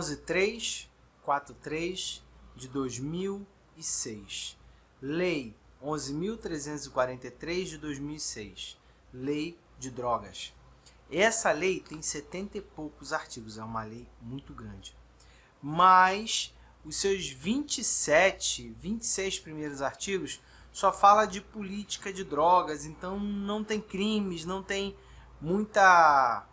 11343 de 2006. Lei 11.343 de 2006. Lei de drogas. Essa lei tem 70 e poucos artigos, é uma lei muito grande. Mas os seus 27, 26 primeiros artigos só fala de política de drogas, então não tem crimes, não tem muita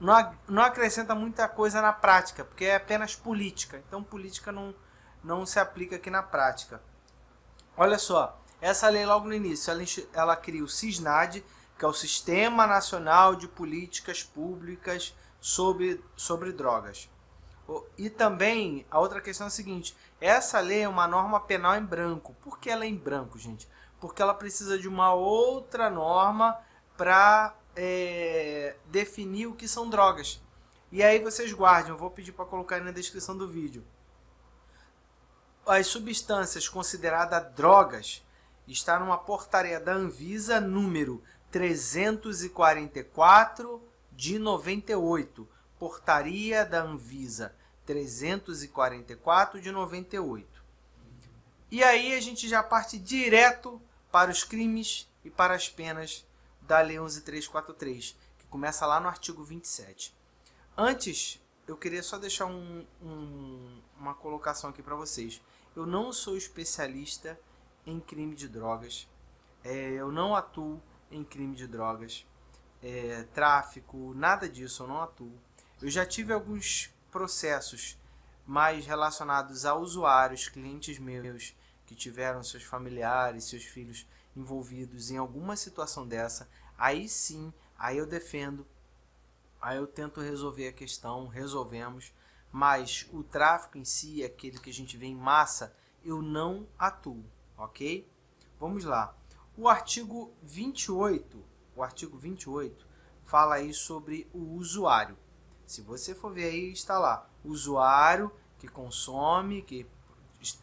não, acrescenta muita coisa na prática, porque é apenas política. Então, política não, não se aplica aqui na prática. Olha só, essa lei logo no início, ela, ela cria o CISNAD, que é o Sistema Nacional de Políticas Públicas sobre, sobre Drogas. E também, a outra questão é a seguinte, essa lei é uma norma penal em branco. Por que ela é em branco, gente? Porque ela precisa de uma outra norma para é, definir o que são drogas. E aí vocês guardem, eu vou pedir para colocar aí na descrição do vídeo. As substâncias consideradas drogas está numa portaria da Anvisa número 344 de 98. Portaria da Anvisa 344 de 98. E aí a gente já parte direto para os crimes e para as penas da Lei 11343, que começa lá no artigo 27. Antes, eu queria só deixar um, um, uma colocação aqui para vocês. Eu não sou especialista em crime de drogas. É, eu não atuo em crime de drogas, é, tráfico, nada disso, eu não atuo. Eu já tive alguns processos mais relacionados a usuários, clientes meus que tiveram seus familiares, seus filhos envolvidos em alguma situação dessa, Aí sim, aí eu defendo, aí eu tento resolver a questão, resolvemos, mas o tráfico em si, aquele que a gente vê em massa, eu não atuo, ok? Vamos lá. O artigo 28, o artigo 28 fala aí sobre o usuário. Se você for ver aí, está lá, usuário que consome, que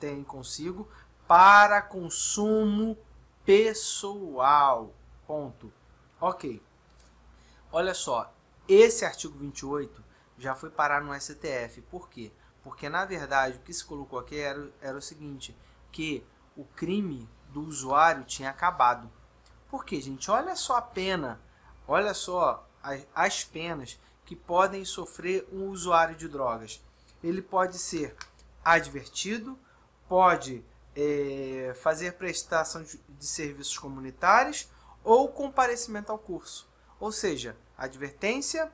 tem consigo para consumo pessoal. Ponto. Ok. Olha só, esse artigo 28 já foi parar no STF. Por quê? Porque, na verdade, o que se colocou aqui era, era o seguinte, que o crime do usuário tinha acabado. Por quê, gente? Olha só a pena, olha só as, as penas que podem sofrer um usuário de drogas. Ele pode ser advertido, pode é, fazer prestação de, de serviços comunitários ou comparecimento ao curso, ou seja, advertência,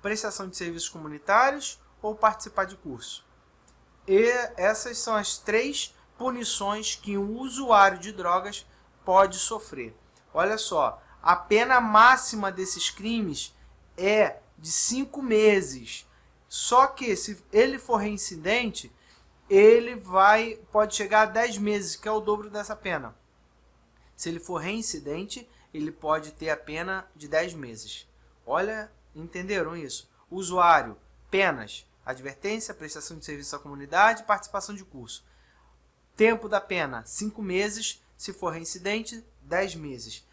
prestação de serviços comunitários ou participar de curso. E essas são as três punições que um usuário de drogas pode sofrer. Olha só, a pena máxima desses crimes é de cinco meses. Só que se ele for reincidente, ele vai pode chegar a 10 meses, que é o dobro dessa pena. Se ele for reincidente, ele pode ter a pena de 10 meses. Olha, entenderam isso? Usuário, penas, advertência, prestação de serviço à comunidade, participação de curso. Tempo da pena, 5 meses. Se for reincidente, 10 meses.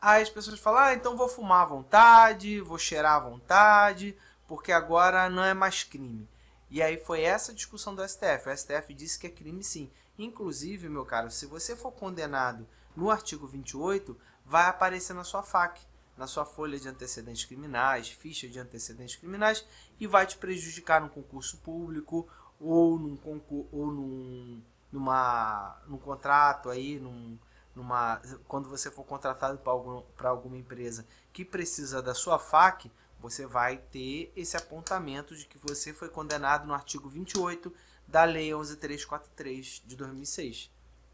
Aí as pessoas falam, ah, então vou fumar à vontade, vou cheirar à vontade, porque agora não é mais crime. E aí foi essa discussão do STF. O STF disse que é crime sim. Inclusive, meu caro, se você for condenado no artigo 28, vai aparecer na sua FAQ, na sua folha de antecedentes criminais, ficha de antecedentes criminais e vai te prejudicar num concurso público ou num concurso ou num numa num contrato aí num, numa quando você for contratado para algum, alguma empresa que precisa da sua FAQ, você vai ter esse apontamento de que você foi condenado no artigo 28 da Lei 11343 de 2006.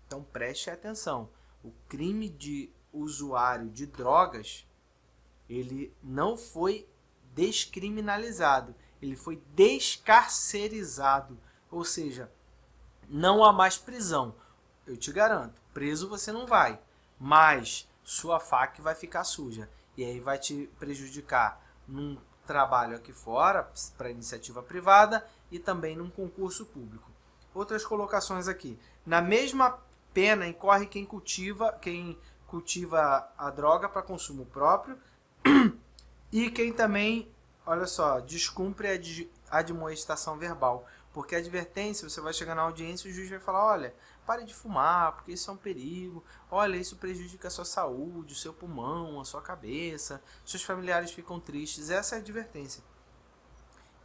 Então preste atenção. O crime de usuário de drogas, ele não foi descriminalizado, ele foi descarcerizado, ou seja, não há mais prisão. Eu te garanto, preso você não vai, mas sua faca vai ficar suja e aí vai te prejudicar num trabalho aqui fora para iniciativa privada e também num concurso público. Outras colocações aqui. Na mesma pena incorre quem cultiva, quem cultiva a droga para consumo próprio e quem também, olha só, descumpre a admoestação verbal. Porque a advertência, você vai chegar na audiência e o juiz vai falar: olha, pare de fumar, porque isso é um perigo. Olha, isso prejudica a sua saúde, o seu pulmão, a sua cabeça. Seus familiares ficam tristes. Essa é a advertência.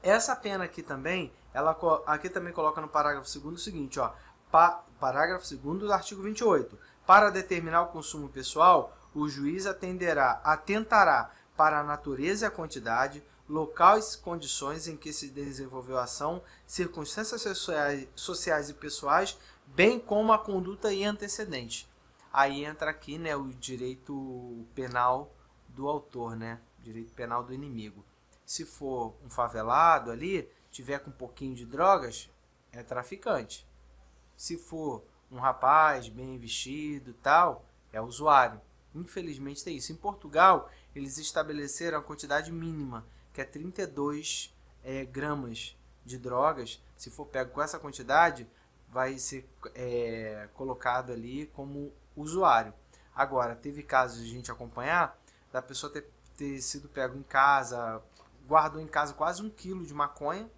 Essa pena aqui também, ela aqui também coloca no parágrafo 2 o seguinte: ó, pa, parágrafo 2 do artigo 28. Para determinar o consumo pessoal, o juiz atenderá, atentará para a natureza e a quantidade, locais e condições em que se desenvolveu a ação, circunstâncias sociais, sociais e pessoais, bem como a conduta e antecedente. Aí entra aqui né, o direito penal do autor, né? direito penal do inimigo. Se for um favelado ali, tiver com um pouquinho de drogas, é traficante. Se for um rapaz bem vestido tal, é usuário. Infelizmente tem isso. Em Portugal, eles estabeleceram a quantidade mínima, que é 32 é, gramas de drogas. Se for pego com essa quantidade, vai ser é, colocado ali como usuário. Agora, teve casos de gente acompanhar da pessoa ter, ter sido pego em casa, guardou em casa quase um quilo de maconha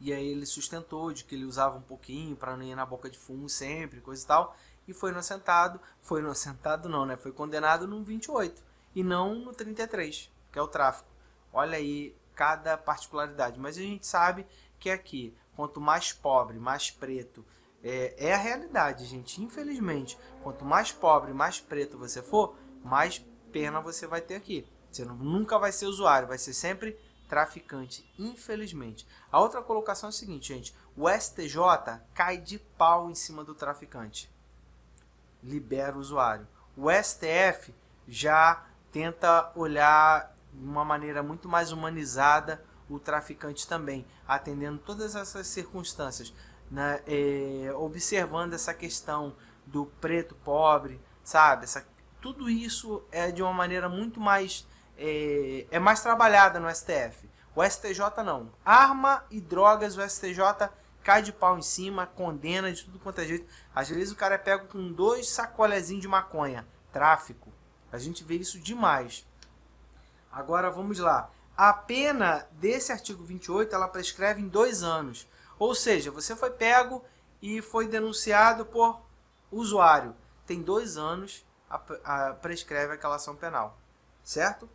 e aí ele sustentou de que ele usava um pouquinho para não ir na boca de fumo sempre, coisa e tal. E foi inocentado, foi inocentado não, né? Foi condenado no 28 e não no 33, que é o tráfico. Olha aí cada particularidade. Mas a gente sabe que aqui, quanto mais pobre, mais preto, é, é a realidade, gente. Infelizmente, quanto mais pobre, mais preto você for, mais pena você vai ter aqui. Você nunca vai ser usuário, vai ser sempre traficante, infelizmente. A outra colocação é a seguinte, gente: o STJ cai de pau em cima do traficante, libera o usuário. O STF já tenta olhar de uma maneira muito mais humanizada o traficante também, atendendo todas essas circunstâncias, né? é, observando essa questão do preto pobre, sabe? Essa, tudo isso é de uma maneira muito mais é, é mais trabalhada no STF. O STJ não. Arma e drogas, o STJ cai de pau em cima, condena de tudo quanto é jeito. Às vezes o cara é pego com dois sacolezinhos de maconha. Tráfico. A gente vê isso demais. Agora vamos lá. A pena desse artigo 28 ela prescreve em dois anos. Ou seja, você foi pego e foi denunciado por usuário. Tem dois anos, a, a prescreve aquela ação penal. Certo?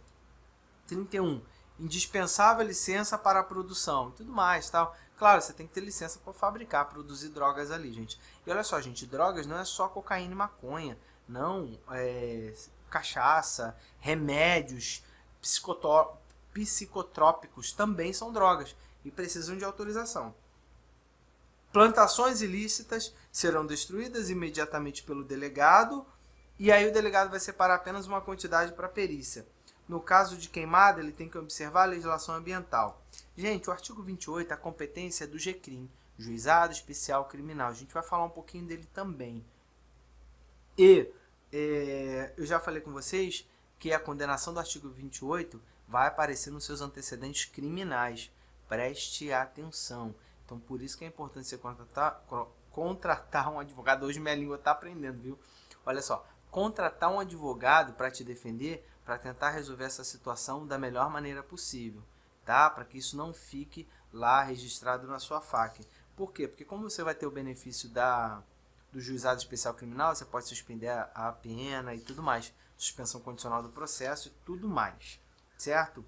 31. Indispensável licença para a produção e tudo mais, tal. Claro, você tem que ter licença para fabricar, produzir drogas ali, gente. E olha só, gente, drogas não é só cocaína e maconha, não é cachaça, remédios, psicotrópicos também são drogas e precisam de autorização. Plantações ilícitas serão destruídas imediatamente pelo delegado, e aí o delegado vai separar apenas uma quantidade para perícia. No caso de queimada, ele tem que observar a legislação ambiental. Gente, o artigo 28, a competência é do GCRIM, Juizado Especial Criminal. A gente vai falar um pouquinho dele também. E é, eu já falei com vocês que a condenação do artigo 28 vai aparecer nos seus antecedentes criminais. Preste atenção. Então, por isso que é importante você contratar, contratar um advogado. Hoje minha língua está aprendendo, viu? Olha só, contratar um advogado para te defender para tentar resolver essa situação da melhor maneira possível, tá? Para que isso não fique lá registrado na sua faca. Por quê? Porque como você vai ter o benefício da do juizado especial criminal, você pode suspender a pena e tudo mais, suspensão condicional do processo e tudo mais, certo?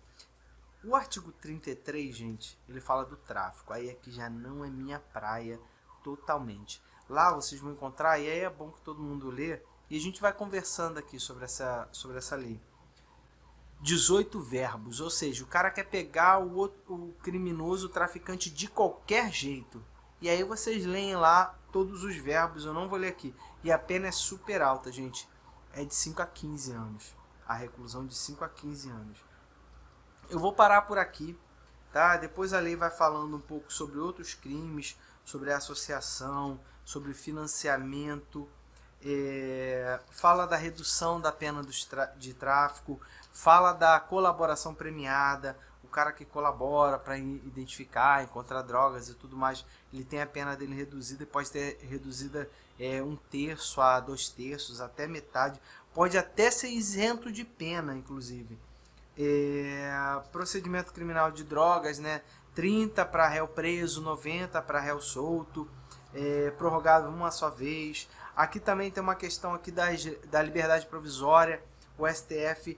O artigo 33, gente, ele fala do tráfico. Aí aqui já não é minha praia totalmente. Lá vocês vão encontrar, e aí é bom que todo mundo lê, e a gente vai conversando aqui sobre essa, sobre essa lei. 18 verbos, ou seja, o cara quer pegar o, outro, o criminoso, o traficante de qualquer jeito. E aí vocês leem lá todos os verbos, eu não vou ler aqui. E a pena é super alta, gente. É de 5 a 15 anos. A reclusão de 5 a 15 anos. Eu vou parar por aqui, tá? Depois a lei vai falando um pouco sobre outros crimes, sobre a associação, sobre financiamento, é, fala da redução da pena tra de tráfico, fala da colaboração premiada, o cara que colabora para identificar, encontrar drogas e tudo mais, ele tem a pena dele reduzida e pode ter reduzida é, um terço a dois terços, até metade, pode até ser isento de pena, inclusive. É, procedimento criminal de drogas, né? 30 para réu preso, 90 para réu solto, é, prorrogado uma só vez. Aqui também tem uma questão aqui da, da liberdade provisória. O STF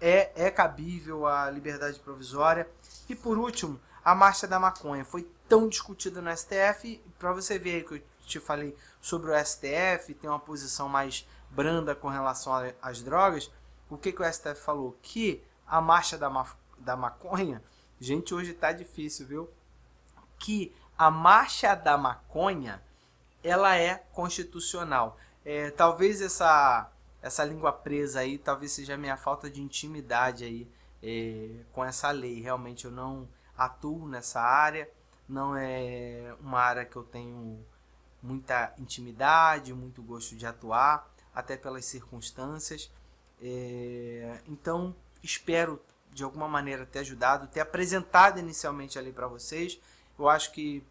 é, é cabível a liberdade provisória. E por último, a marcha da maconha. Foi tão discutida no STF, para você ver aí que eu te falei sobre o STF, tem uma posição mais branda com relação às drogas. O que, que o STF falou? Que a marcha da, ma da maconha, gente, hoje tá difícil, viu? Que a marcha da maconha ela é constitucional. É, talvez essa essa língua presa aí talvez seja a minha falta de intimidade aí é, com essa lei. Realmente eu não atuo nessa área, não é uma área que eu tenho muita intimidade, muito gosto de atuar, até pelas circunstâncias. É, então espero de alguma maneira ter ajudado, ter apresentado inicialmente a lei para vocês. Eu acho que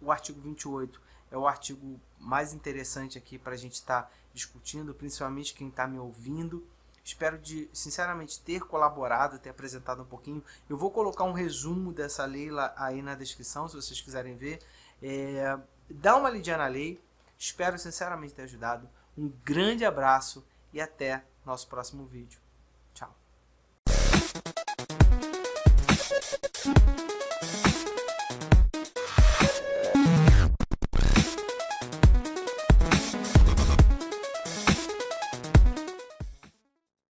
o artigo 28 é o artigo mais interessante aqui para a gente estar tá discutindo, principalmente quem está me ouvindo. Espero de, sinceramente, ter colaborado, ter apresentado um pouquinho. Eu vou colocar um resumo dessa lei lá, aí na descrição, se vocês quiserem ver. É, dá uma lidinha na lei. Espero, sinceramente, ter ajudado. Um grande abraço e até nosso próximo vídeo.